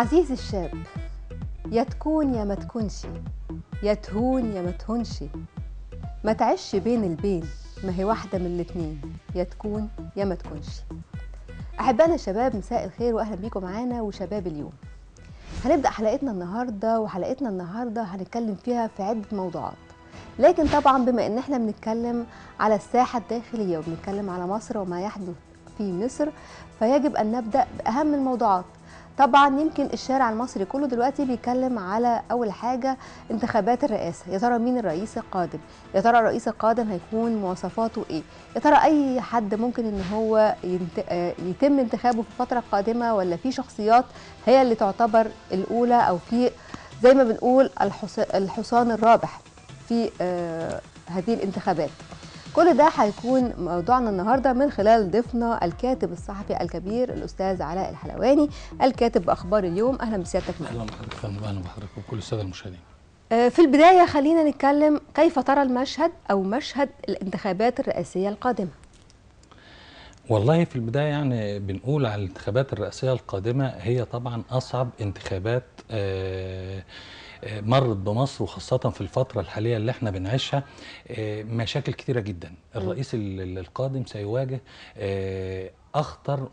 عزيزي الشاب يا تكون يا ما تكونش يا تهون يا ما تهونش ما تعيش بين البين ما هي واحدة من الاتنين يا تكون يا ما تكونش أحبانا الشباب مساء الخير وأهلا بيكم معانا وشباب اليوم هنبدأ حلقتنا النهاردة وحلقتنا النهاردة هنتكلم فيها في عدة موضوعات لكن طبعا بما ان احنا بنتكلم على الساحة الداخلية وبنتكلم على مصر وما يحدث في مصر فيجب ان نبدأ بأهم الموضوعات طبعا يمكن الشارع المصري كله دلوقتي بيتكلم على اول حاجه انتخابات الرئاسه يا ترى مين الرئيس القادم يا ترى الرئيس القادم هيكون مواصفاته ايه يا ترى اي حد ممكن ان هو ينت... يتم انتخابه في الفتره القادمه ولا في شخصيات هي اللي تعتبر الاولى او في زي ما بنقول الحصان الرابح في آه، هذه الانتخابات كل ده هيكون موضوعنا النهارده من خلال ضيفنا الكاتب الصحفي الكبير الاستاذ علاء الحلواني الكاتب باخبار اليوم اهلا بسيادتك معنا اهلا بحضرتك اهلا بحضرتك وكل الساده المشاهدين آه، في البدايه خلينا نتكلم كيف ترى المشهد او مشهد الانتخابات الرئاسيه القادمه والله في البدايه يعني بنقول على الانتخابات الرئاسيه القادمه هي طبعا اصعب انتخابات آه مرت بمصر وخاصة في الفترة الحالية اللي احنا بنعيشها آه، مشاكل كثيرة جدا الرئيس القادم سيواجه آه، اخطر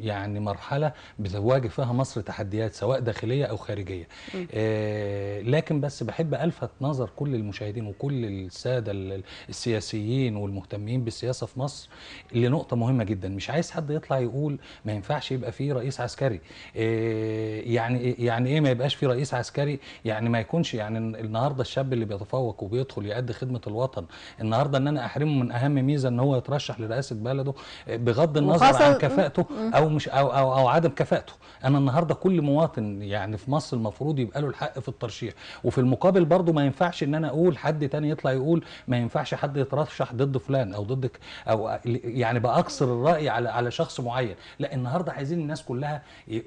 يعني مرحله بتواجه فيها مصر تحديات سواء داخليه او خارجيه آه لكن بس بحب الفت نظر كل المشاهدين وكل الساده السياسيين والمهتمين بالسياسه في مصر لنقطه مهمه جدا مش عايز حد يطلع يقول ما ينفعش يبقى في رئيس عسكري آه يعني إيه- يعني ايه ما يبقاش في رئيس عسكري يعني ما يكونش يعني النهارده الشاب اللي بيتفوق وبيدخل يأدي خدمه الوطن النهارده ان انا احرمه من اهم ميزه ان هو يترشح لرئاسه بلده آه، بغض النظر عباره عن كفاءته أو مش أو, أو أو عدم كفاءته أنا النهاردة كل مواطن يعني في مصر المفروض يبقى له الحق في الترشيح وفي المقابل برضه ما ينفعش إن أنا أقول حد تاني يطلع يقول ما ينفعش حد يترشح ضد فلان أو ضدك أو يعني بأقصر الرأي على على شخص معين لا النهاردة عايزين الناس كلها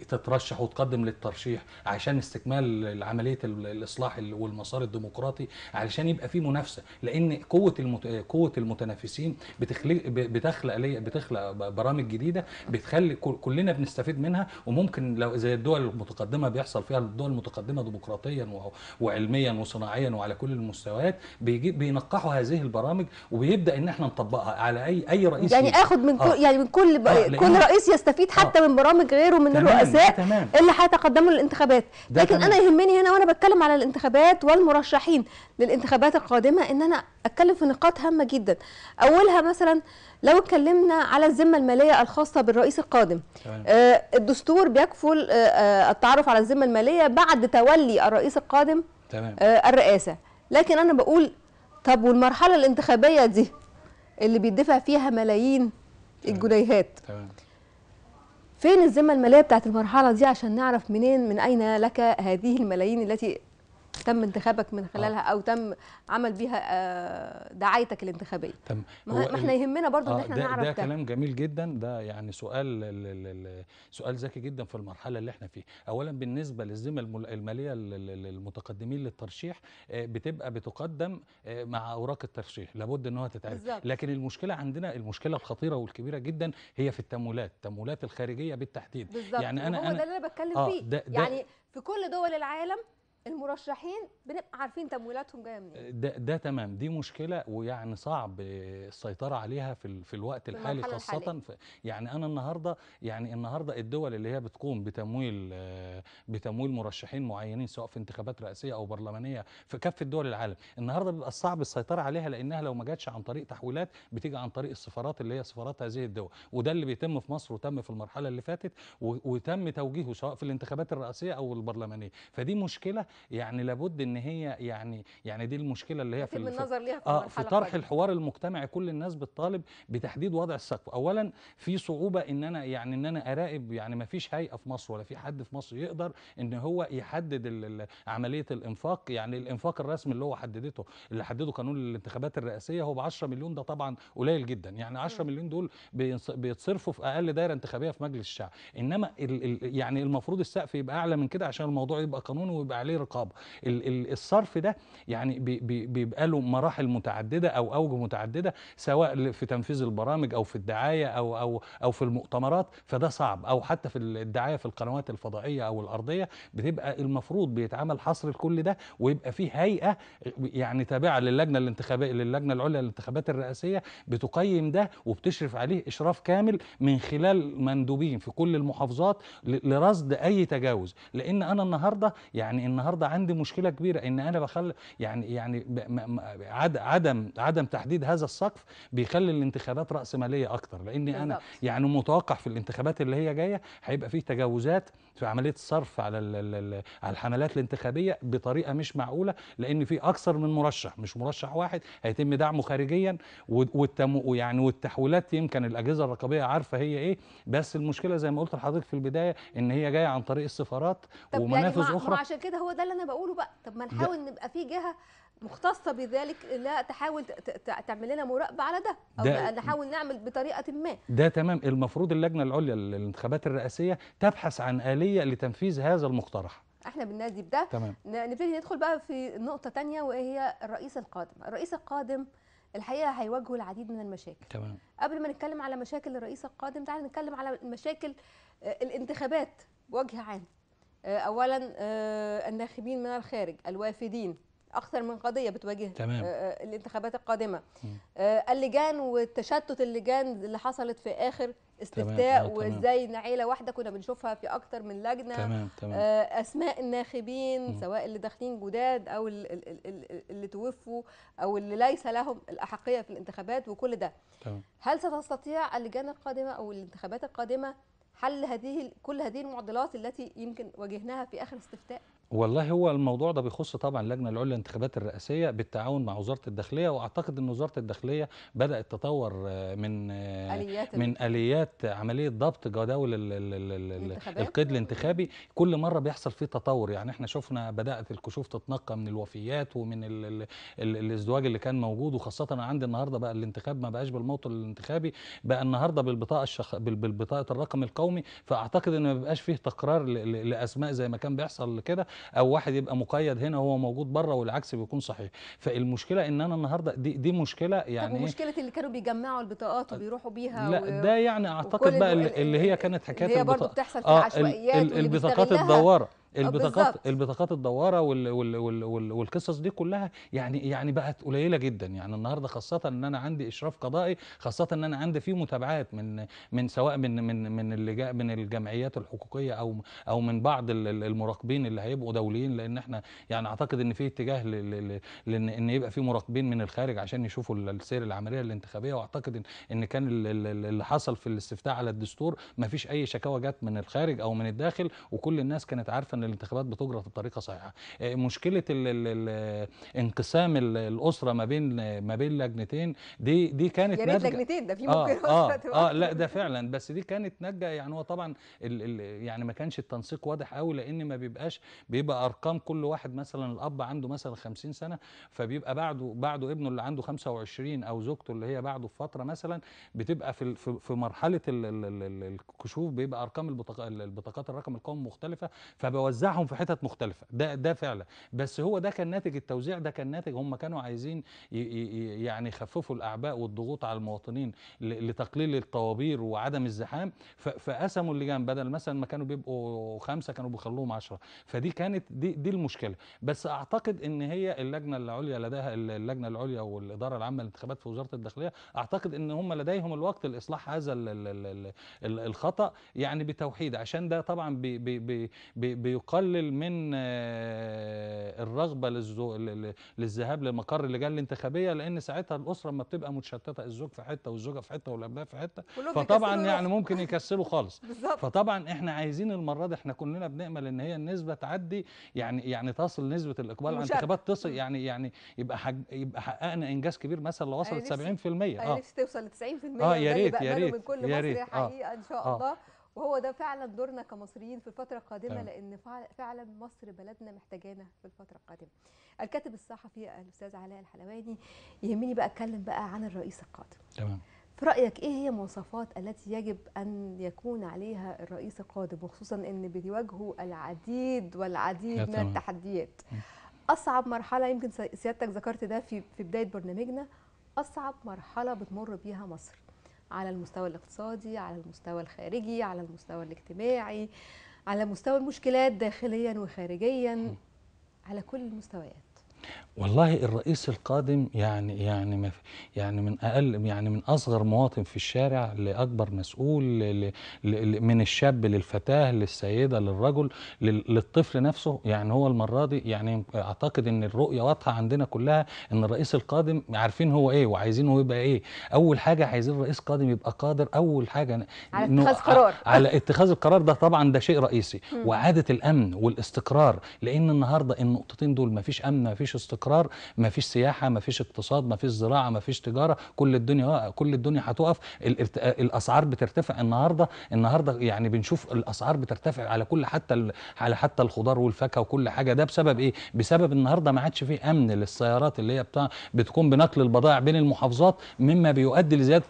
تترشح وتقدم للترشيح عشان استكمال عملية الإصلاح والمسار الديمقراطي علشان يبقى في منافسة لأن قوة المت... قوة المتنافسين بتخلق بتخلق بتخلق برامج الجديده بتخلي كلنا بنستفيد منها وممكن لو زي الدول المتقدمه بيحصل فيها الدول المتقدمه ديمقراطيا وعلميا وصناعيا وعلى كل المستويات بيجي بينقحوا هذه البرامج وبيبدا ان احنا نطبقها على اي اي رئيس يعني اخد من آه. يعني من كل آه كل رئيس يستفيد آه. حتى آه. من برامج غيره من الرؤساء اللي هيتقدموا للانتخابات لكن تمام. انا يهمني هنا وانا بتكلم على الانتخابات والمرشحين للانتخابات القادمه ان انا اتكلم في نقاط هامه جدا اولها مثلا لو اتكلمنا على الذمه الماليه الخاصه بالرئيس القادم آه الدستور بيكفل آه،, آه التعرف على الذمه الماليه بعد تولي الرئيس القادم تمام. آه الرئاسه لكن انا بقول طب والمرحله الانتخابيه دي اللي بيدفع فيها ملايين تمام. الجنيهات تمام. فين الذمه الماليه بتاعت المرحله دي عشان نعرف منين من اين لك هذه الملايين التي تم انتخابك من خلالها آه. او تم عمل بيها آه، دعايتك الانتخابيه تم ما احنا يهمنا برضو آه ان احنا ده نعرف ده, ده كلام جميل جدا ده يعني سؤال سؤال ذكي جدا في المرحله اللي احنا فيها اولا بالنسبه للزمه الماليه للمتقدمين للترشيح آه، بتبقى بتقدم مع اوراق الترشيح لابد ان هو تتعرف لكن المشكله عندنا المشكله الخطيره والكبيره جدا هي في التمويلات التمويلات الخارجيه بالتحديد بالزبط. يعني انا هو انا ده اللي انا بتكلم آه فيه ده يعني في كل دول العالم المرشحين بنبقى عارفين تمويلاتهم جايه منين ده, ده تمام دي مشكله ويعني صعب السيطره عليها في في الوقت الحالي خاصه الحالي. يعني انا النهارده يعني النهارده الدول اللي هي بتقوم بتمويل بتمويل مرشحين معينين سواء في انتخابات رئاسيه او برلمانيه في كافه دول العالم النهارده بيبقى صعب السيطره عليها لانها لو ما جاتش عن طريق تحويلات بتيجي عن طريق السفارات اللي هي سفارات هذه الدول وده اللي بيتم في مصر وتم في المرحله اللي فاتت وتم توجيهه سواء في الانتخابات الرئاسيه او البرلمانيه فدي مشكله يعني لابد ان هي يعني يعني دي المشكله اللي هي في النظر ليها في, آه في طرح حاجة. الحوار المجتمعي كل الناس بتطالب بتحديد وضع السقف اولا في صعوبه ان انا يعني ان انا اراقب يعني ما فيش هيئه في مصر ولا في حد في مصر يقدر ان هو يحدد عمليه الانفاق يعني الانفاق الرسمي اللي هو حددته اللي حدده قانون الانتخابات الرئاسيه هو ب 10 مليون ده طبعا قليل جدا يعني 10 مليون دول بيتصرفوا في اقل دايره انتخابيه في مجلس الشعب انما الـ الـ يعني المفروض السقف يبقى اعلى من كده عشان الموضوع يبقى قانوني ويبقى عليه الرقابه الصرف ده يعني بيبقى له مراحل متعدده او اوجه متعدده سواء في تنفيذ البرامج او في الدعايه او او او في المؤتمرات فده صعب او حتى في الدعايه في القنوات الفضائيه او الارضيه بتبقى المفروض بيتعمل حصر لكل ده ويبقى فيه هيئه يعني تابعه للجنه الانتخابيه للجنه العليا للانتخابات الرئاسيه بتقيم ده وبتشرف عليه اشراف كامل من خلال مندوبين في كل المحافظات لرصد اي تجاوز لان انا النهارده يعني النهارده النهارده عندي مشكله كبيره ان انا بخلي يعني يعني عدم عدم تحديد هذا السقف بيخلي الانتخابات راسماليه اكتر لان انا يعني متوقع في الانتخابات اللي هي جايه هيبقى فيه تجاوزات في عمليه الصرف على على الحملات الانتخابيه بطريقه مش معقوله لان في اكثر من مرشح مش مرشح واحد هيتم دعمه خارجيا ويعني والتحويلات يمكن الاجهزه الرقابيه عارفه هي ايه بس المشكله زي ما قلت لحضرتك في البدايه ان هي جايه عن طريق السفارات يعني ومنافذ يعني اخرى عشان كده هو فده اللي انا بقوله بقى طب ما نحاول نبقى في جهه مختصه بذلك لا تحاول تعمل لنا مراقبه على ده او ده نحاول نعمل بطريقه ما ده تمام المفروض اللجنه العليا للانتخابات الرئاسيه تبحث عن اليه لتنفيذ هذا المقترح احنا بالنادي بده تمام نبتدي ندخل بقى في نقطه تانية وهي الرئيس القادم الرئيس القادم الحقيقه هيواجهه العديد من المشاكل تمام قبل ما نتكلم على مشاكل الرئيس القادم تعالى نتكلم على مشاكل آه، الانتخابات بوجه عام آه، اولا آه، الناخبين من الخارج الوافدين اكثر من قضيه بتواجه تمام. آه، الانتخابات القادمه م. اللجان والتشتت اللجان اللي حصلت في اخر استفتاء وازاي عيله واحده كنا بنشوفها في اكثر من لجنه تمام. تمام. اسماء الناخبين م. سواء اللي داخلين جداد او اللي توفوا او اللي ليس لهم الاحقيه في الانتخابات وكل ده تمام. هل ستستطيع اللجان القادمه او الانتخابات القادمه حل هذه كل هذه المعضلات التي يمكن واجهناها في اخر استفتاء والله هو الموضوع ده بيخص طبعا اللجنه العليا للانتخابات الرئاسيه بالتعاون مع وزاره الداخليه واعتقد ان وزاره الداخليه بدات تطور آه، من آه، آليات من اليات عمليه ضبط جداول القيد الانتخابي كل مره بيحصل فيه تطور يعني احنا شفنا بدات الكشوف تتنقى من الوفيات ومن ال ال ال الازدواج اللي كان موجود وخاصه عندي النهارده بقى الانتخاب ما بقاش بالموطن الانتخابي بقى النهارده بالبطاقه الشخ... بالبطاقه الرقم القومي فاعتقد ان ما بيبقاش فيه تكرار لاسماء زي ما كان بيحصل كده او واحد يبقى مقيد هنا وهو موجود بره والعكس بيكون صحيح فالمشكله ان انا النهارده دي دي مشكله يعني طب إيه؟ مشكله اللي كانوا بيجمعوا البطاقات وبيروحوا بيها لا و... ده يعني اعتقد بقى اللي هي كانت حكايه اللي هي برضه بتحصل في آه، العشوائيات البطاقات الدواره آه، البطاقات البطاقات الدواره وال وال وال وال والقصص دي كلها يعني يعني بقت قليله جدا يعني النهارده خاصه ان انا عندي اشراف قضائي خاصه ان انا عندي فيه متابعات من من سواء من من من اللجاء من الجمعيات الحقوقيه او او من بعض المراقبين اللي هيبقوا دوليين لان احنا يعني اعتقد ان في اتجاه لان ان يبقى في مراقبين من الخارج عشان يشوفوا السير العمليه الانتخابيه واعتقد ان ان كان اللي حصل في الاستفتاء على الدستور ما فيش اي شكاوى جت من الخارج او من الداخل وكل الناس كانت عارفه ان الانتخابات بتجرى بطريقه صحيحه آه، مشكله الـ الـ الـ انقسام الاسره ما بين ما بين لجنتين دي دي كانت يا ريت لجنتين ده في آه، ممكن آه آه, اه لا ده فعلا بس دي كانت نجه يعني هو طبعا الـ الـ يعني ما كانش التنسيق واضح قوي لان ما بيبقاش بيبقى ارقام كل واحد مثلا الاب عنده مثلا 50 سنه فبيبقى بعده بعده ابنه اللي عنده 25 او زوجته اللي هي بعده بفتره مثلا بتبقى في في مرحله الكشوف بيبقى ارقام البطاقات الرقم القومي مختلفه فبو ووزعهم في حتت مختلفه ده ده فعلا بس هو ده كان ناتج التوزيع ده كان ناتج هم كانوا عايزين يعني يخففوا الاعباء والضغوط على المواطنين لتقليل الطوابير وعدم الزحام فقسموا اللجان بدل مثلا ما كانوا بيبقوا خمسه كانوا بيخلوهم 10 فدي كانت دي دي المشكله بس اعتقد ان هي اللجنه العليا لديها اللجنه العليا والاداره العامه للانتخابات في وزاره الداخليه اعتقد ان هم لديهم الوقت لاصلاح هذا الخطا يعني بتوحيد عشان ده طبعا بي بي بي بي يقلل من آه، الرغبه للزو... للذهاب لمقر اللجان الانتخابيه لان ساعتها الاسره ما بتبقى متشتته الزوج في حته والزوجه في حته والابناء في حته فطبعا يعني ممكن يكسلوا خالص فطبعا احنا عايزين المره دي احنا كلنا بنامل ان هي النسبه تعدي يعني يعني تصل نسبه الاقبال على الانتخابات تصل يعني يعني يبقى حج... يبقى حققنا انجاز كبير مثلا لو وصلت 70% اه نفسي توصل ل 90% اه يا ريت يا ريت يا ريت آه. حقيقه ان شاء آه. الله وهو ده فعلا دورنا كمصريين في الفتره القادمه طبعا. لان فعلا مصر بلدنا محتاجانا في الفتره القادمه الكاتب الصحفي الاستاذ علاء الحلواني يهمني بقى اتكلم بقى عن الرئيس القادم تمام في رايك ايه هي المواصفات التي يجب ان يكون عليها الرئيس القادم وخصوصا ان بيواجهه العديد والعديد من التحديات اصعب مرحله يمكن سيادتك ذكرت ده في في بدايه برنامجنا اصعب مرحله بتمر بيها مصر على المستوى الاقتصادي على المستوى الخارجي على المستوى الاجتماعي على مستوى المشكلات داخليا وخارجيا على كل المستويات والله الرئيس القادم يعني يعني يعني من اقل يعني من اصغر مواطن في الشارع لاكبر مسؤول ل ل من الشاب للفتاه للسيده للرجل للطفل نفسه يعني هو المره دي يعني اعتقد ان الرؤيه واضحه عندنا كلها ان الرئيس القادم عارفين هو ايه وعايزينه يبقى ايه اول حاجه عايزين الرئيس القادم يبقى قادر اول حاجه على اتخاذ قرار على اتخاذ القرار ده طبعا ده شيء رئيسي واعاده الامن والاستقرار لان النهارده النقطتين دول ما فيش امن ما فيش استقرار استقرار ما فيش سياحه ما فيش اقتصاد ما فيش زراعه ما فيش تجاره كل الدنيا كل الدنيا هتقف الاسعار بترتفع النهارده النهارده يعني بنشوف الاسعار بترتفع على كل حتى على حتى الخضار والفاكهه وكل حاجه ده بسبب ايه بسبب النهارده ما عادش فيه امن للسيارات اللي هي بتاع بتكون بنقل البضائع بين المحافظات مما بيؤدي لزياده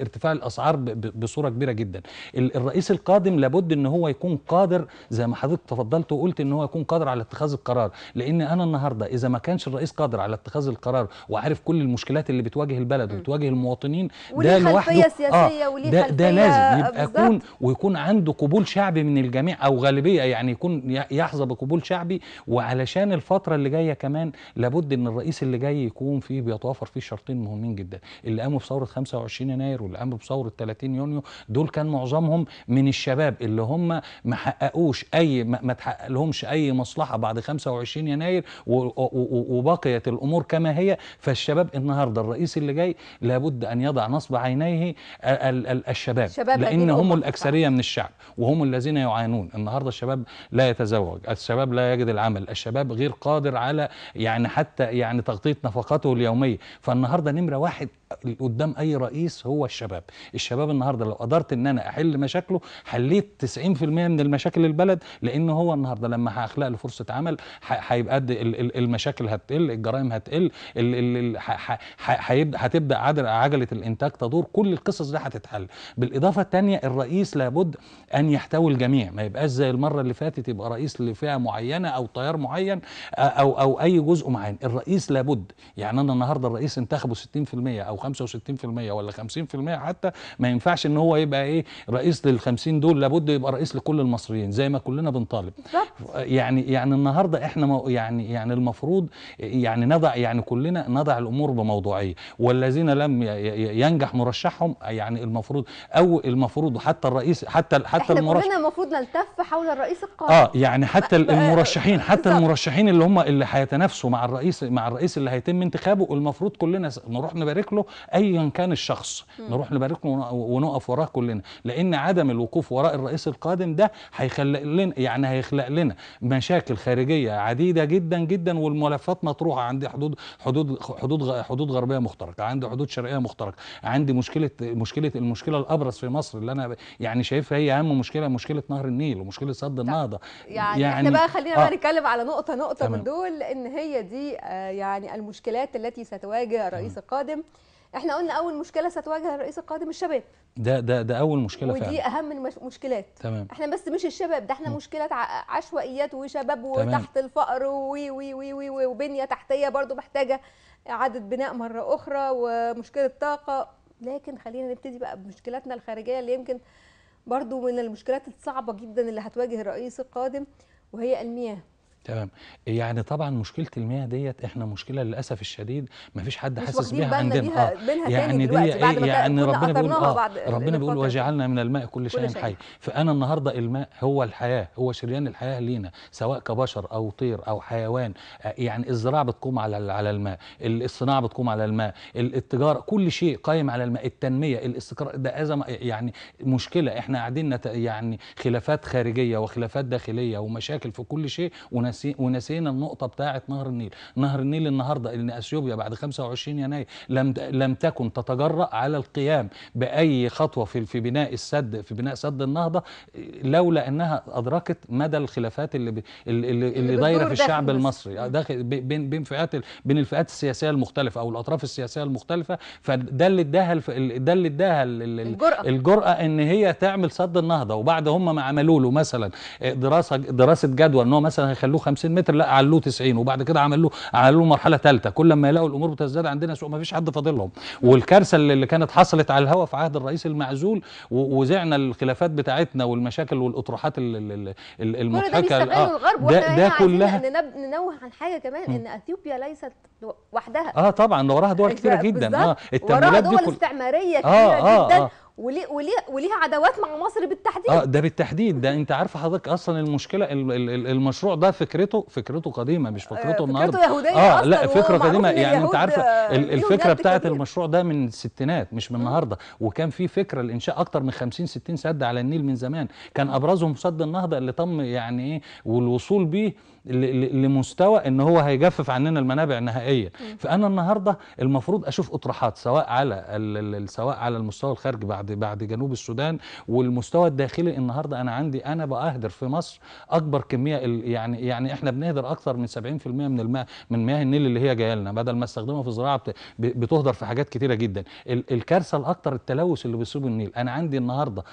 ارتفاع الاسعار بصوره كبيره جدا الرئيس القادم لابد ان هو يكون قادر زي ما حضرتك تفضلت وقلت ان هو يكون قادر على اتخاذ القرار لان انا النهارده اذا ما كانش الرئيس قادر على اتخاذ القرار وعارف كل المشكلات اللي بتواجه البلد وبتواجه المواطنين ده لوحده آه، سياسية آه ده, ده لازم يبقى يكون ويكون عنده قبول شعبي من الجميع او غالبيه يعني يكون يحظى بقبول شعبي وعلشان الفتره اللي جايه كمان لابد ان الرئيس اللي جاي يكون فيه بيتوافر فيه شرطين مهمين جدا اللي قاموا بثوره 25 يناير واللي قاموا بثوره 30 يونيو دول كان معظمهم من الشباب اللي هم ما حققوش اي ما تحقق لهمش اي مصلحه بعد 25 يناير و وبقيت الامور كما هي فالشباب النهارده الرئيس اللي جاي لابد ان يضع نصب عينيه آه، الشباب لان هم الاكثريه من الشعب وهم الذين يعانون النهارده الشباب لا يتزوج الشباب لا يجد العمل الشباب غير قادر على يعني حتى يعني تغطيه نفقاته اليوميه فالنهارده نمره واحد قدام اي رئيس هو الشباب الشباب النهارده لو قدرت ان انا احل مشاكله حليت 90% من المشاكل البلد لان هو النهارده لما هخلق له فرصه عمل هيبقى المشاكل هتقل الجرائم هتقل هتبدا عجله الانتاج تدور كل القصص دي هتتحل بالاضافه الثانيه الرئيس لابد ان يحتوي الجميع ما يبقاش زي المره اللي فاتت يبقى رئيس لفئه معينه او تيار معين او او اي جزء معين الرئيس لابد يعني انا النهارده الرئيس انتخبه 60% او 65% ولا 50% حتى ما ينفعش ان هو يبقى ايه رئيس لل 50 دول لابد يبقى رئيس لكل المصريين زي ما كلنا بنطالب يعني يعني النهارده احنا يعني يعني المفروض يعني نضع يعني كلنا نضع الامور بموضوعيه والذين لم ينجح مرشحهم يعني المفروض او المفروض حتى الرئيس حتى حتى المرشح كلنا المفروض نلتف حول الرئيس القادم اه يعني حتى المرشحين حتى المرشحين اللي هم اللي هيتنافسوا مع الرئيس مع الرئيس اللي هيتم انتخابه المفروض كلنا نروح نبارك له ايا كان الشخص نروح نبارك له ونقف وراه كلنا لان عدم الوقوف وراء الرئيس القادم ده هيخلق لنا يعني هيخلق لنا مشاكل خارجيه عديده جدا جدا والملفات مطروحه عندي حدود حدود حدود حدود غربيه مخترقه عندي حدود شرقيه مخترقه عندي مشكله مشكله المشكله الابرز في مصر اللي انا يعني شايفها هي اهم مشكله مشكله نهر النيل ومشكله سد النهضه يعني, يعني احنا بقى خلينا آه بقى نتكلم على نقطه نقطه تمام. من دول ان هي دي آه، يعني المشكلات التي ستواجه الرئيس القادم احنا قلنا اول مشكله ستواجه الرئيس القادم الشباب ده ده ده اول مشكله ودي فعلا ودي اهم المشكلات تمام احنا بس مش الشباب ده احنا مشكله عشوائيات وشباب وتحت الفقر وي وي وي وي وبنيه تحتيه برضو محتاجه اعاده بناء مره اخرى ومشكله طاقه لكن خلينا نبتدي بقى بمشكلاتنا الخارجيه اللي يمكن برضو من المشكلات الصعبه جدا اللي هتواجه الرئيس القادم وهي المياه تمام يعني طبعا مشكله المياه ديت احنا مشكله للاسف الشديد ما فيش حد حاسس بيها عندنا بيها آه منها يعني دي يعني ربنا بيقول آه ربنا بيقول وجعلنا من الماء كل شيء, شيء حي فانا النهارده الماء هو الحياه هو شريان الحياه لينا سواء كبشر او طير او حيوان آه، يعني الزراعه بتقوم على على الماء الصناعه بتقوم على الماء التجاره كل شيء قائم على الماء التنميه الاستقرار ده ازمه يعني مشكله احنا قاعدين يعني خلافات خارجيه وخلافات داخليه ومشاكل في كل شيء وناس ونسينا النقطه بتاعه نهر النيل نهر النيل النهارده ان اثيوبيا بعد 25 يناير لم لم تكن تتجرأ على القيام باي خطوه في في بناء السد في بناء سد النهضه لولا انها ادركت مدى الخلافات اللي اللي, اللي, اللي دايره في الشعب المصري آه، داخل بين بين فئات بين الفئات السياسيه المختلفه او الاطراف السياسيه المختلفه فده اللي اداها ده اللي اداها الجرأة. الجرأة ان هي تعمل سد النهضه وبعد هم ما عملوا له مثلا آه، دراسه دراسه جدوى ان هو مثلا هيخلوه 50 متر لا علوه 90 وبعد كده عمل له عمل له مرحله ثالثه كل ما يلاقوا الامور بتزداد عندنا سوء ما فيش حد فاضل لهم والكارثه اللي كانت حصلت على الهواء في عهد الرئيس المعزول وزعنا الخلافات بتاعتنا والمشاكل والاطروحات المضحكه آه، ده, ده, ده كلها ننوه عن حاجه كمان ان اثيوبيا ليست وحدها اه طبعا وراها دول كثيره جدا اه التمويلات دي كل... استعماريه كتيره آه آه جدا آه وليه وليه وليها عداوات مع مصر بالتحديد اه ده بالتحديد ده انت عارفه حضرتك اصلا المشكله المشروع ده فكرته فكرته قديمه مش فكرته, آه النهارده فكرته يهوديه اه لا فكره قديمه يعني انت عارفه الفكره بتاعت المشروع ده من الستينات مش من النهارده وكان في فكره لانشاء اكتر من 50 60 سد على النيل من زمان كان ابرزهم سد النهضه اللي تم يعني ايه والوصول بيه لمستوى ان هو هيجفف عننا المنابع نهائيا فانا النهارده المفروض اشوف اطروحات سواء على سواء على المستوى الخارجي بعد بعد جنوب السودان والمستوى الداخلي النهارده انا عندي انا باهدر في مصر اكبر كميه يعني يعني احنا بنهدر اكثر من 70% من الماء من مياه النيل اللي هي جايه لنا بدل ما استخدمها في الزراعه بتهدر في حاجات كتيره جدا الكارثه الاكثر التلوث اللي بيصيبه النيل انا عندي النهارده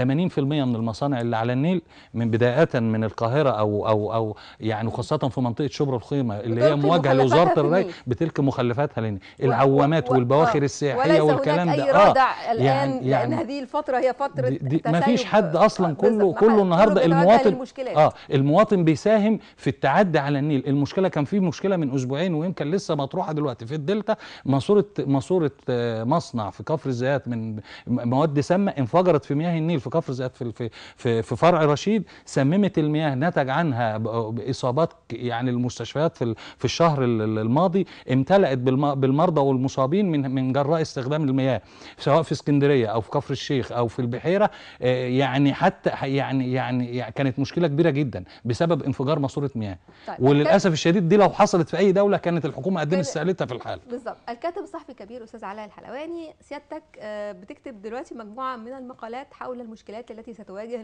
80% من المصانع اللي على النيل من بدايه من القاهره او او او يعني خاصه في منطقه شبرا الخيمه اللي هي مواجهه لوزاره الري بتلك مخلفاتها للنيل العوامات و... والبواخر آه. السياحيه والكلام ده أي اه الآن يعني, يعني لان هذه الفتره هي فتره دي دي ما فيش حد اصلا كله كله النهارده المواطن اه المواطن بيساهم في التعدي على النيل المشكله كان في مشكله من اسبوعين ويمكن لسه مطروحه دلوقتي في الدلتا ماسوره ماسوره آه، مصنع في كفر الزيات من مواد سامه انفجرت في مياه النيل في كفر في في في فرع رشيد سممت المياه نتج عنها اصابات يعني المستشفيات في في الشهر الماضي امتلأت بالمرضى والمصابين من من جراء استخدام المياه سواء في اسكندريه او في كفر الشيخ او في البحيره آه، يعني حتى يعني،, يعني يعني كانت مشكله كبيره جدا بسبب انفجار ماسوره مياه طيب وللاسف الشديد دي لو حصلت في اي دوله كانت الحكومه قدمت طيب، سالتها في الحاله بالظبط الكاتب الصحفي الكبير استاذ علاء الحلواني سيادتك آه، بتكتب دلوقتي مجموعه من المقالات حول المشكلات التي ستواجه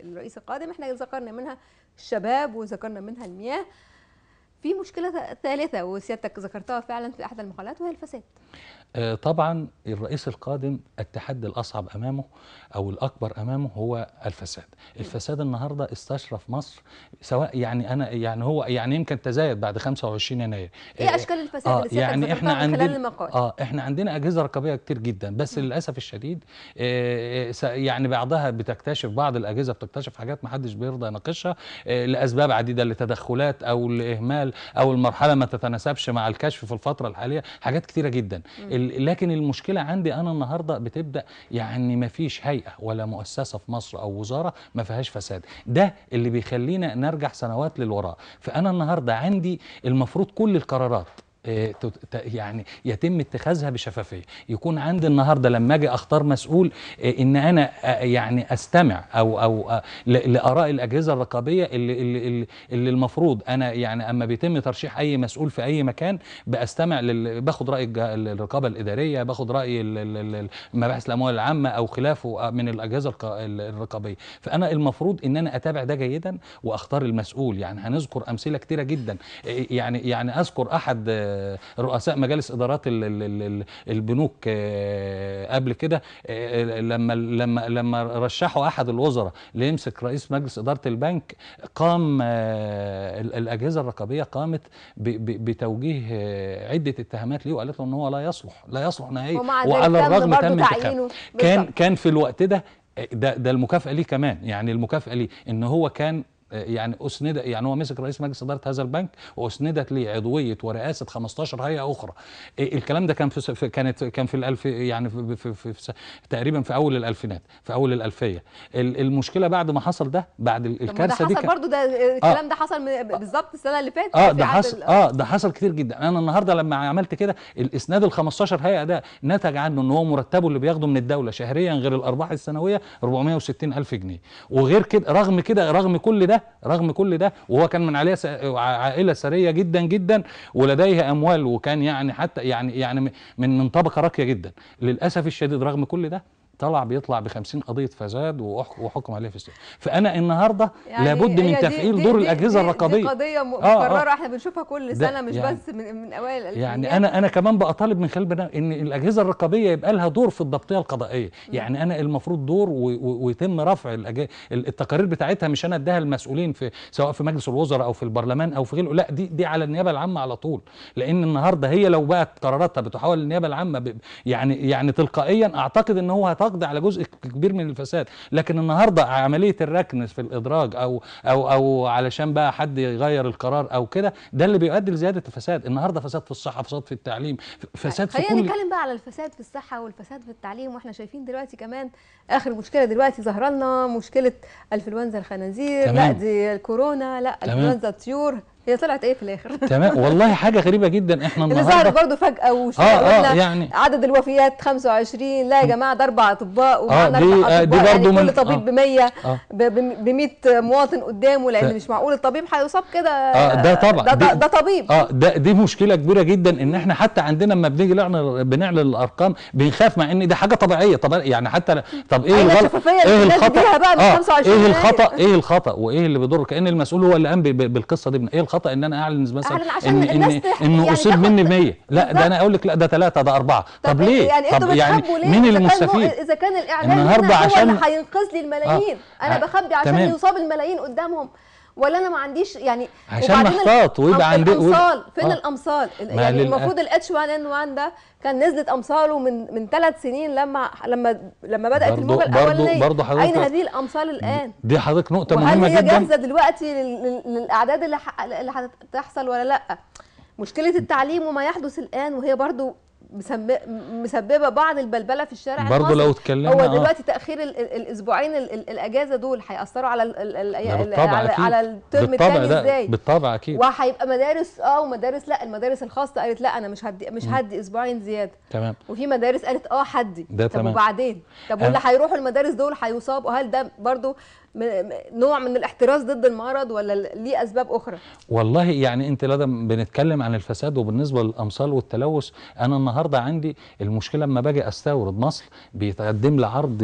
الرئيس القادم احنا ذكرنا منها الشباب وذكرنا منها المياه في مشكله ثالثه وسيادتك ذكرتها فعلا في احد المقالات وهي الفساد آه، طبعا الرئيس القادم التحدي الأصعب أمامه أو الأكبر أمامه هو الفساد الفساد النهاردة استشرف مصر سواء يعني أنا يعني هو يعني يمكن تزايد بعد 25 يناير إيه آه، أشكال الفساد آه اللي يعني إحنا عندنا آه إحنا عندنا أجهزة رقابية كتير جدا بس للأسف الشديد آه, آه، يعني بعضها بتكتشف بعض الأجهزة بتكتشف حاجات ما حدش بيرضى يناقشها آه لأسباب عديدة لتدخلات أو لإهمال أو المرحلة ما تتناسبش مع الكشف في الفترة الحالية حاجات كتيرة جدا لكن المشكله عندي انا النهارده بتبدا يعني ما فيش هيئه ولا مؤسسه في مصر او وزاره ما فيهاش فساد ده اللي بيخلينا نرجع سنوات للوراء فانا النهارده عندي المفروض كل القرارات آه، يعني يتم اتخاذها بشفافيه يكون عندي النهارده لما اجي اختار مسؤول آه، ان انا آه، يعني استمع او او لاراء الاجهزه الرقابيه اللي, اللي, اللي المفروض انا يعني اما بيتم ترشيح اي مسؤول في اي مكان باستمع لل... باخد راي الرقابه الاداريه باخد راي مباحث الاموال العامه او خلافه من الاجهزه الرقابيه فانا المفروض ان انا اتابع ده جيدا واختار المسؤول يعني هنذكر امثله كتيره جدا يعني يعني اذكر احد رؤساء مجالس ادارات البنوك آه، قبل كده آه، لما لما لما رشحوا احد الوزراء ليمسك رئيس مجلس اداره البنك قام آه، الاجهزه الرقابيه قامت بتوجيه عده اتهامات ليه وقالت له ان هو لا يصلح لا يصلح نهائيا وعلى الرغم تم كان كان في الوقت ده ده ده المكافاه ليه كمان يعني المكافاه ليه ان هو كان يعني اسند يعني هو مسك رئيس مجلس اداره هذا البنك واسندت ليه عضويه ورئاسه 15 هيئه اخرى إيه، الكلام ده كان في كانت كان في الالف يعني في, في, في, في تقريبا في اول الالفينات في اول الالفيه المشكله بعد ما حصل ده بعد الكارثه دي حصل برضه ده آه. الكلام ده حصل بالظبط السنه اللي فاتت اه ده حصل اه ده حصل كتير جدا انا النهارده لما عملت كده الاسناد ال 15 هيئه ده نتج عنه ان هو مرتبه اللي بياخده من الدوله شهريا غير الارباح السنويه 460 الف جنيه وغير كده رغم كده رغم كل ده رغم كل ده وهو كان من عليه عائله ثريه جدا جدا ولديه اموال وكان يعني حتى يعني يعني من من طبقه راقيه جدا للاسف الشديد رغم كل ده طلع بيطلع ب 50 قضيه فساد وحكم عليه في السجن فانا النهارده يعني لابد من تفعيل دور الاجهزه الرقابيه دي قضيه مكرره آه آه احنا بنشوفها كل سنه مش يعني بس من, من اوائل الالفينيات يعني انا انا كمان بطالب من خلال ان الاجهزه الرقابيه يبقى لها دور في الضبطيه القضائيه يعني انا المفروض دور ويتم رفع التقارير بتاعتها مش انا اديها المسؤولين في سواء في مجلس الوزراء او في البرلمان او في غيره لا دي دي على النيابه العامه على طول لان النهارده هي لو بقت قراراتها بتحول للنيابه العامه يعني يعني تلقائيا اعتقد ان هو تقضي على جزء كبير من الفساد لكن النهارده عمليه الركن في الادراج او او او علشان بقى حد يغير القرار او كده ده اللي بيؤدي لزياده الفساد النهارده فساد في الصحه فساد في التعليم فساد في كل خلينا نتكلم بقى على الفساد في الصحه والفساد في التعليم واحنا شايفين دلوقتي كمان اخر مشكله دلوقتي ظهر لنا مشكله انفلونزا الخنازير لا دي الكورونا لا انفلونزا الطيور هي طلعت ايه في الاخر تمام والله حاجه غريبه جدا احنا النهارده اللي ظهر برضه فجاه وشفنا آه آه يعني عدد الوفيات 25 لا يا جماعه ده اربع اطباء آه اربع آه اطباء يعني كل طبيب آه، آه. ب 100 ب 100 مواطن قدامه لان مش معقول الطبيب هيصاب كده اه ده طبعا ده, ده, ده طبيب اه ده دي مشكله كبيره جدا ان احنا حتى عندنا لما بنيجي بنعلن الارقام بنخاف مع ان دي حاجه طبيعيه طبعا يعني حتى طب ايه الغلط ايه الخطا بقى 25 آه، ايه الخطا ايه الخطا وايه اللي بيضر كان المسؤول هو اللي قام بالقصه دي ايه خطا ان انا اعلن مثلا أعلن عشان ان الناس ان, إن يعني مني 100 لا ده انا اقول لك لا ده ثلاثه ده اربعه طب, طب إيه، ليه يعني طب يعني مين المستفيد اذا كان الاعلان هنا هو عشان... اللي هينقذ لي الملايين آه. انا آه. بخبي عشان يصاب الملايين قدامهم ولا انا ما عنديش يعني عشان محتاط ويبقى عندي الامصال فين آه. الامصال يعني المفروض الاتش 1 ان 1 ده كان نزلت امصاله من من ثلاث سنين لما لما لما بدات الموجه الاولانيه برضه حضرتك اين هذه الامصال الان دي حضرتك نقطه مهمه جدا هل هي جاهزه دلوقتي للاعداد اللي اللي هتحصل ولا لا مشكله التعليم وما يحدث الان وهي برضه مسببه بعض البلبله في الشارع برضه لو اتكلمنا هو آه. دلوقتي تاخير الاسبوعين الاجازه دول هياثروا على الـ على, أكيد. على الترم الثاني ازاي بالطبع اكيد وهيبقى مدارس اه ومدارس لا المدارس الخاصه قالت لا انا مش هدي مش هدي اسبوعين زياده تمام وفي مدارس قالت اه هدي ده طب تمام. وبعدين طب واللي هيروحوا المدارس دول هيصابوا هل ده برضه نوع من الاحتراز ضد المرض ولا ليه اسباب اخرى والله يعني انت لدى بنتكلم عن الفساد وبالنسبه للامصال والتلوث انا النهارده عندي المشكله لما باجي استورد مصر بيتقدم لي عرض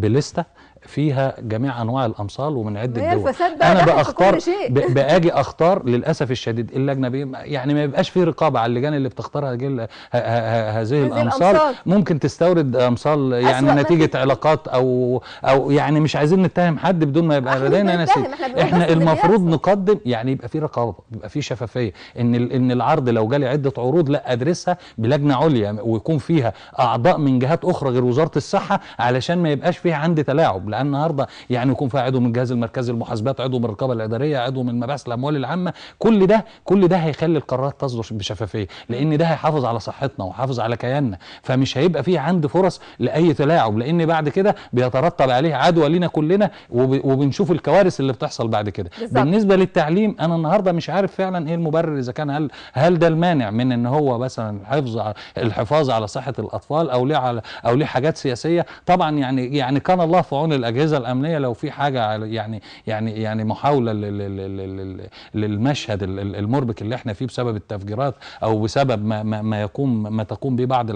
بلسته فيها جميع انواع الامصال ومن عده دول انا باختار باجي اختار للاسف الشديد اللجنه بي يعني ما يبقاش في رقابه على اللجان اللي بتختار هذه الامصال ممكن تستورد امصال يعني نتيجه علاقات او او يعني مش عايزين نتهم حد بدون ما يبقى لدينا نسيج احنا, احنا المفروض نقدم يعني يبقى في رقابه يبقى في شفافيه ان ان العرض لو جالي عده عروض لا ادرسها بلجنه عليا ويكون فيها اعضاء من جهات اخرى غير وزاره الصحه علشان ما يبقاش فيها عندي تلاعب لان النهارده يعني يكون فيها عضو من الجهاز المركزي للمحاسبات عضو من الرقابه الاداريه عضو من مباحث الاموال العامه كل ده كل ده هيخلي القرارات تصدر بشفافيه لان ده هيحافظ على صحتنا وحافظ على كياننا فمش هيبقى فيه عند فرص لاي تلاعب لان بعد كده بيترتب عليه عدوى لينا كلنا وبنشوف الكوارث اللي بتحصل بعد كده بالنسبه للتعليم انا النهارده مش عارف فعلا ايه المبرر اذا كان هل هل ده المانع من ان هو مثلا الحفظ الحفاظ على صحه الاطفال او ليه على او ليه حاجات سياسيه طبعا يعني يعني كان الله في عون الاجهزه الامنيه لو في حاجه يعني يعني يعني محاوله للمشهد المربك اللي احنا فيه بسبب التفجيرات او بسبب ما ما يقوم ما تقوم به بعض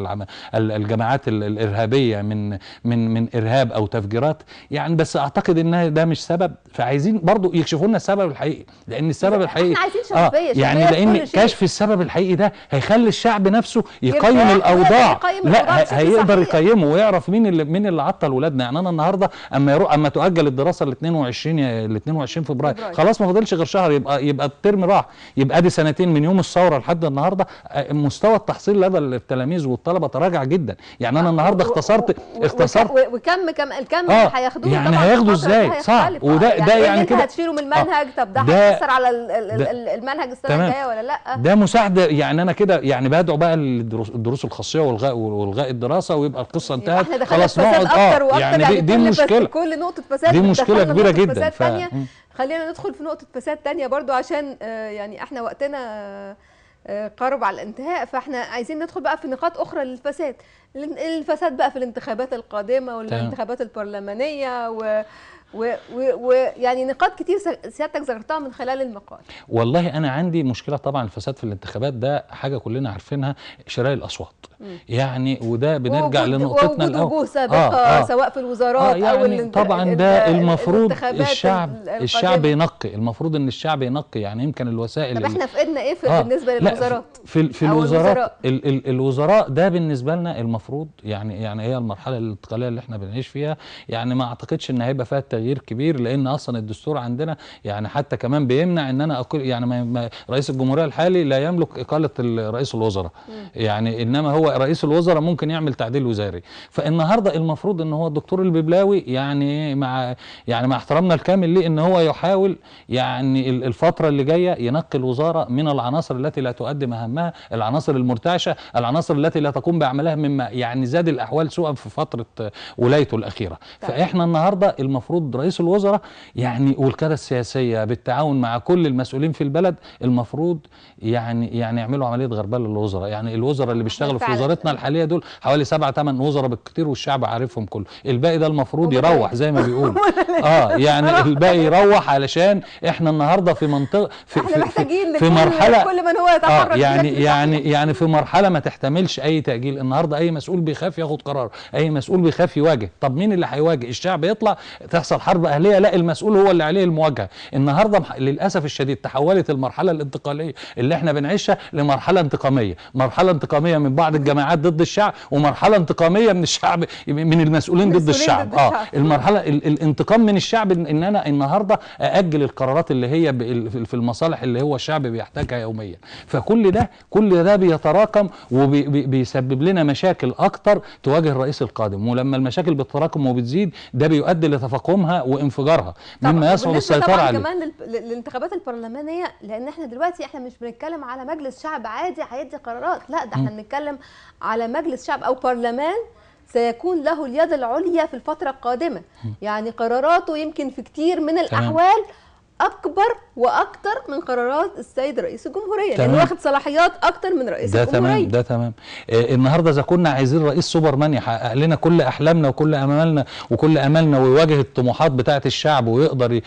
الجماعات الارهابيه من من من ارهاب او تفجيرات يعني بس اعتقد ان ده مش سبب فعايزين برضو يكشفوا لنا السبب الحقيقي لان السبب الحقيقي احنا عايزين آه، شفافيه آه يعني لان كشف السبب الحقيقي ده هيخلي الشعب نفسه يقيم الاوضاع لا هيقدر يقيمه ويعرف مين اللي مين اللي عطل ولادنا يعني انا النهارده اما يروح اما تؤجل الدراسه ل 22 ل 22 فبراير خلاص ما فاضلش غير شهر يبقى يبقى الترم راح يبقى دي سنتين من يوم الثوره لحد النهارده مستوى التحصيل لدى التلاميذ والطلبه تراجع جدا يعني انا آه، النهارده اختصرت اختصرت وكم كم الكم آه هياخدوه يعني هياخدوا ازاي صح وده يعني ده إيه يعني كده هتشيله من المنهج آه. طب ده هيأثر على المنهج السنه الجايه ولا لا ده مساعده يعني انا كده يعني بدعو بقى الدروس الخاصيه والغاء والغاء الدراسه ويبقى القصه انتهت خلاص نقعد آه، واكتر يعني دي, يعني دي مشكله مشكله كل نقطه فساد دي مشكله كبيره جدا ف... خلينا ندخل في نقطه فساد ثانيه برضو عشان آه، يعني احنا وقتنا آه، آه، قرب على الانتهاء فاحنا عايزين ندخل بقى في نقاط اخرى للفساد الفساد بقى في الانتخابات القادمه والانتخابات البرلمانيه و ويعني نقاط كتير سيادتك ذكرتها من خلال المقال والله انا عندي مشكله طبعا الفساد في الانتخابات ده حاجه كلنا عارفينها شراء الاصوات يعني وده بنرجع لنقطتنا الاول سابقه آه آه سواء في الوزارات آه يعني او طبعا ده المفروض الشعب القديمة. الشعب ينقي المفروض ان الشعب ينقي يعني يمكن الوسائل طب احنا في ايدنا ايه في آه بالنسبه للوزارات في في الوزارات الوزراء ده بالنسبه لنا المفروض يعني يعني هي المرحله الانتقاليه اللي احنا بنعيش فيها يعني ما اعتقدش ان هيبقى فيها تغيير كبير لان اصلا الدستور عندنا يعني حتى كمان بيمنع ان انا اقول يعني ما رئيس الجمهوريه الحالي لا يملك اقاله رئيس الوزراء يعني انما هو رئيس الوزراء ممكن يعمل تعديل وزاري فالنهارده المفروض ان هو الدكتور الببلاوي يعني مع يعني مع احترامنا الكامل ليه ان هو يحاول يعني الفتره اللي جايه ينقي الوزاره من العناصر التي لا تؤدي مهامها العناصر المرتعشه العناصر التي لا تقوم بعملها مما يعني زاد الاحوال سوءا في فتره ولايته الاخيره طيب. فاحنا النهارده المفروض رئيس الوزراء يعني والقياده السياسيه بالتعاون مع كل المسؤولين في البلد المفروض يعني يعني يعملوا عمليه غربال للوزراء يعني الوزراء اللي بيشتغلوا في وزاره وزارتنا الحاليه دول حوالي سبعة ثمان وزراء بالكتير والشعب عارفهم كله الباقي ده المفروض يروح زي ما بيقولوا اه يعني الباقي يروح علشان احنا النهارده في منطقه في احنا في, في, في مرحله كل من هو آه، يتحرك آه يعني يعني يعني في مرحله ما تحتملش اي تاجيل النهارده اي مسؤول بيخاف ياخد قرار اي مسؤول بيخاف يواجه طب مين اللي هيواجه الشعب يطلع تحصل حرب اهليه لا المسؤول هو اللي عليه المواجهه النهارده للاسف الشديد تحولت المرحله الانتقاليه اللي احنا بنعيشها لمرحله انتقاميه مرحله انتقاميه من بعض الجماعات ضد الشعب ومرحله انتقاميه من الشعب من المسؤولين ضد الشعب. ضد آه، الشعب اه المرحله الانتقام من الشعب ان انا النهارده اجل القرارات اللي هي في المصالح اللي هو الشعب بيحتاجها يوميا فكل ده كل ده بيتراكم وبيسبب لنا مشاكل اكتر تواجه الرئيس القادم ولما المشاكل بتتراكم وبتزيد ده بيؤدي لتفاقمها وانفجارها مما يصعب السيطره عليه كمان للانتخابات البرلمانيه لان احنا دلوقتي احنا مش بنتكلم على مجلس شعب عادي هيدي قرارات لا ده احنا بنتكلم على مجلس شعب أو برلمان سيكون له اليد العليا في الفترة القادمة يعني قراراته يمكن في كتير من الأحوال أكبر واكتر من قرارات السيد رئيس الجمهوريه لانه واخد صلاحيات اكتر من رئيس ده الجمهوريه تمام ده تمام آه، النهارده اذا كنا عايزين رئيس سوبر مان يحقق لنا كل احلامنا وكل امالنا وكل امالنا ويواجه الطموحات بتاعه الشعب ويقدر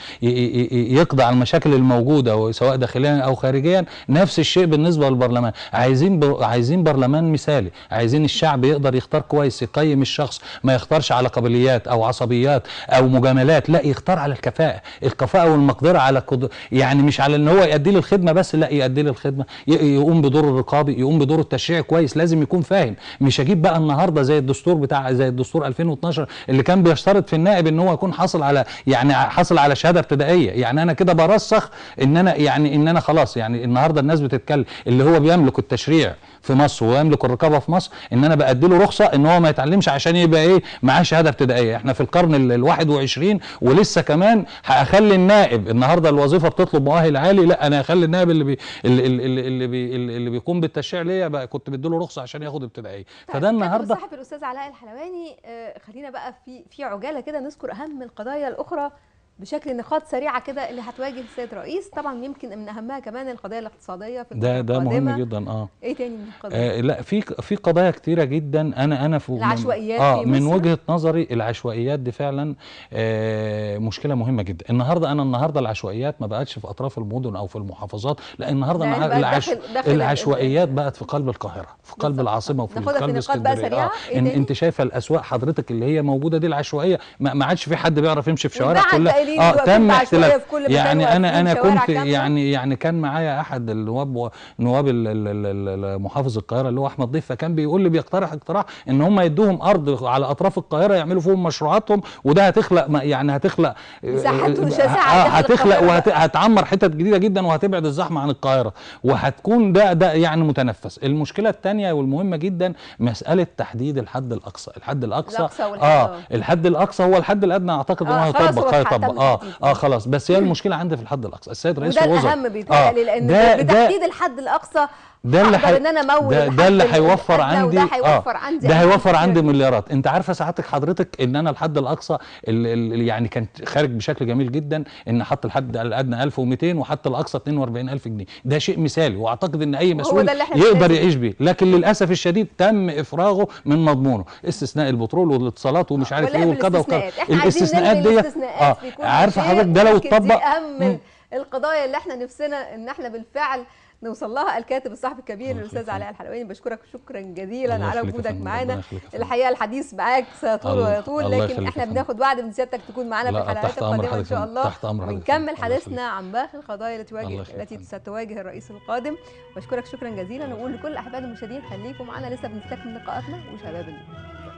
يقضي على المشاكل الموجوده سواء داخليا او خارجيا نفس الشيء بالنسبه للبرلمان عايزين عايزين برلمان مثالي عايزين الشعب يقدر يختار كويس يقيم الشخص ما يختارش على قابليات او عصبيات او مجاملات لا يختار على الكفاءه الكفاءه والمقدره على قد... يعني مش على ان هو يؤدي لي الخدمه بس لا يؤدي لي الخدمه يقوم بدور الرقابي يقوم بدور التشريعي كويس لازم يكون فاهم مش هجيب بقى النهارده زي الدستور بتاع زي الدستور 2012 اللي كان بيشترط في النائب ان هو يكون حاصل على يعني حاصل على شهاده ابتدائيه يعني انا كده برسخ ان انا يعني ان انا خلاص يعني النهارده الناس بتتكلم اللي هو بيملك التشريع في مصر ويملك الرقابه في مصر ان انا بادي له رخصه ان هو ما يتعلمش عشان يبقى ايه معاه شهاده ابتدائيه احنا في القرن ال 21 ولسه كمان هخلي النائب النهارده الوظيفه بتطلب مؤهل عالي لا انا هخلي النائب اللي بي اللي, اللي, اللي, بي اللي بيقوم بالتشريع ليا بقى كنت له رخصه عشان ياخد ابتدائيه طيب، فده النهارده صاحب الاستاذ علاء الحلواني آه، خلينا بقى في في عجاله كده نذكر اهم القضايا الاخرى بشكل نقاط سريعه كده اللي هتواجه السيد الرئيس طبعا يمكن من اهمها كمان القضايا الاقتصاديه في ده ده مهم جدا اه ايه تاني من القضايا آه لا في في قضايا كتيره جدا انا انا في العشوائيات من اه في من وجهه نظري العشوائيات دي فعلا آه مشكله مهمه جدا النهارده انا النهارده العشوائيات ما بقتش في اطراف المدن او في المحافظات لا النهارده يعني العش... داخل داخل العشوائيات بقت في قلب القاهره في قلب بالضبط. العاصمه وفي قلب اسكندريه آه. إيه إن انت شايفه الاسواق حضرتك اللي هي موجوده دي العشوائيه ما عادش في حد بيعرف يمشي في شوارع كلها ليه آه تم احتلال في كل يعني انا انا كنت يعني يعني كان معايا احد النواب نواب محافظ القاهره اللي هو احمد ضيف فكان بيقول لي بيقترح اقتراح ان هم يدوهم ارض على اطراف القاهره يعملوا فيهم مشروعاتهم وده هتخلق يعني هتخلق مساحات شاسعه آه، آه، هتخلق وهتعمر حتت جديده جدا وهتبعد الزحمه عن القاهره وهتكون ده ده يعني متنفس المشكله الثانيه والمهمه جدا مساله تحديد الحد الاقصى الحد الاقصى, الأقصى والحد اه, آه. الحد الاقصى هو الحد الادنى اعتقد انه هيطبق هيطبق اه اه خلاص بس هي المشكله عندي في الحد الاقصى السيد رئيس الوزراء وده الاهم بيتهيألي آه، لان بتحديد الحد الاقصى ده اللي حي... ان انا امول ده, ده اللي آه. هيوفر عندي ده هيوفر آه. عندي ده هيوفر عندي مليارات انت عارفه سعادتك حضرتك ان انا الحد الاقصى اللي يعني كان خارج بشكل جميل جدا ان حط الحد الادنى 1200 وحط الاقصى 42000 جنيه ده شيء مثالي واعتقد ان اي مسؤول يقدر يعيش بيه لكن للاسف الشديد تم افراغه من مضمونه استثناء البترول والاتصالات ومش عارف ايه وكذا وكذا الاستثناءات دي اه عارفه حضرتك ده لو اتطبق القضايا اللي احنا نفسنا ان احنا بالفعل نوصل لها الكاتب الصحفي الكبير الاستاذ علاء الحلواني بشكرك شكرا جزيلا على وجودك معانا الحقيقه الحديث معاك سيطول ويطول لكن احنا بناخد وعد من سيادتك تكون معانا في الحلقات القادمه ان شاء الله تحت امر حضرتك حديثنا عن باقي القضايا التي تواجه التي ستواجه الرئيس القادم بشكرك شكرا جزيلا واقول لكل احبائي المشاهدين خليكم معانا لسه بنستكمل لقاءاتنا وشباب اليوم